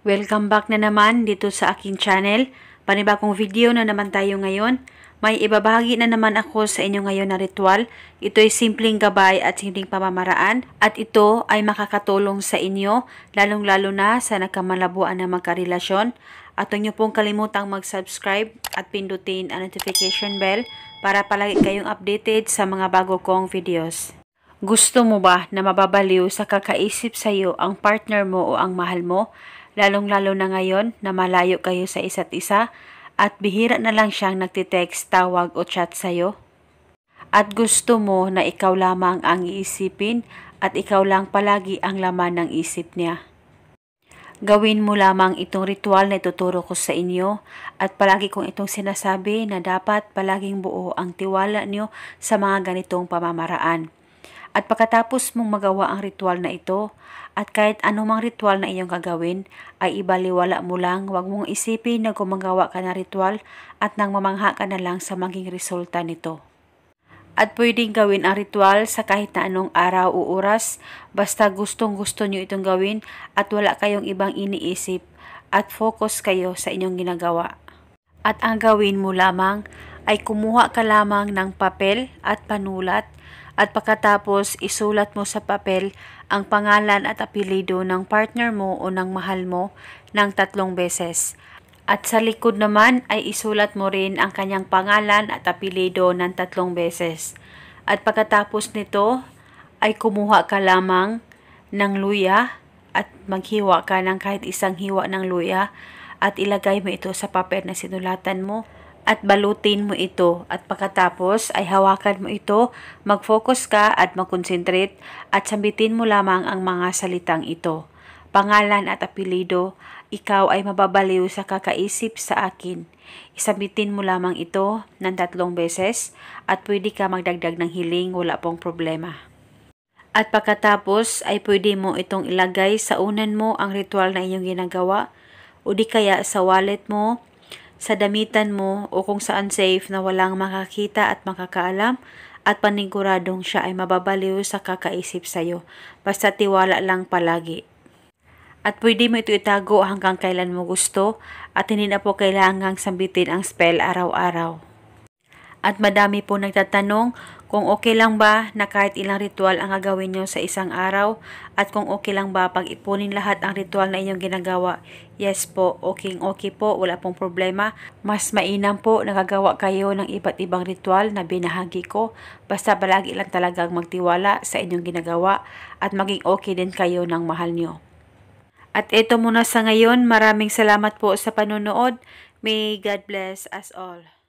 Welcome back na naman dito sa aking channel. Panibagong video na naman tayo ngayon. May ibabahagi na naman ako sa inyo ngayon na ritual. Ito ay simpleng gabay at simpleng pamamaraan at ito ay makakatulong sa inyo lalong-lalo na sa nagkamalabuan na magkarelasyon. At huwag niyo pong kalimutang mag-subscribe at pindutin ang notification bell para palagi kayong updated sa mga bago kong videos. Gusto mo ba na mababaliw sa kakaisip sa iyo ang partner mo o ang mahal mo? lalong-lalo na ngayon na malayo kayo sa isa't isa at bihira na lang siyang nagtitext, tawag o chat sa'yo. At gusto mo na ikaw lamang ang iisipin at ikaw lang palagi ang laman ng isip niya. Gawin mo lamang itong ritual na ituturo ko sa inyo at palagi kong itong sinasabi na dapat palaging buo ang tiwala niyo sa mga ganitong pamamaraan. At pagkatapos mong magawa ang ritual na ito, at kahit anumang ritual na iyong gagawin, ay ibaliwala mo lang, huwag mong isipin na gumagawa ka na ritual at nang mamangha ka na lang sa maging resulta nito. At pwedeng gawin ang ritual sa kahit na anong araw o oras, basta gustong gusto nyo itong gawin at wala kayong ibang iniisip at focus kayo sa inyong ginagawa. At ang gawin mo lamang ay kumuha ka lamang ng papel at panulat at pagkatapos isulat mo sa papel ang pangalan at apelido ng partner mo o ng mahal mo ng tatlong beses. At sa likod naman ay isulat mo rin ang kanyang pangalan at apelido ng tatlong beses. At pagkatapos nito ay kumuha ka lamang ng luya at maghiwa ka ng kahit isang hiwa ng luya at ilagay mo ito sa papel na sinulatan mo at balutin mo ito at pagkatapos ay hawakan mo ito, mag-focus ka at mag-concentrate at sambitin mo lamang ang mga salitang ito. Pangalan at apelido, ikaw ay mababaliw sa kakaisip sa akin. Isabitin mo lamang ito ng tatlong beses at pwede ka magdagdag ng hiling wala pong problema. At pagkatapos ay pwede mo itong ilagay sa unan mo ang ritual na inyong ginagawa o di kaya sa wallet mo sa damitan mo o kung saan safe na walang makakita at makakaalam at paniguradong siya ay mababaliw sa kakaisip sa'yo. Basta tiwala lang palagi. At pwede mo ito itago hanggang kailan mo gusto at hindi na po kailangang sambitin ang spell araw-araw. At madami po nagtatanong kung okay lang ba na kahit ilang ritual ang gagawin nyo sa isang araw at kung okay lang ba pag ipunin lahat ang ritual na inyong ginagawa. Yes po, okay okay po, wala pong problema. Mas mainam po nagagawa kayo ng iba't ibang ritual na binahagi ko basta balagi lang talaga magtiwala sa inyong ginagawa at maging okay din kayo ng mahal nyo. At ito muna sa ngayon, maraming salamat po sa panonood. May God bless us all.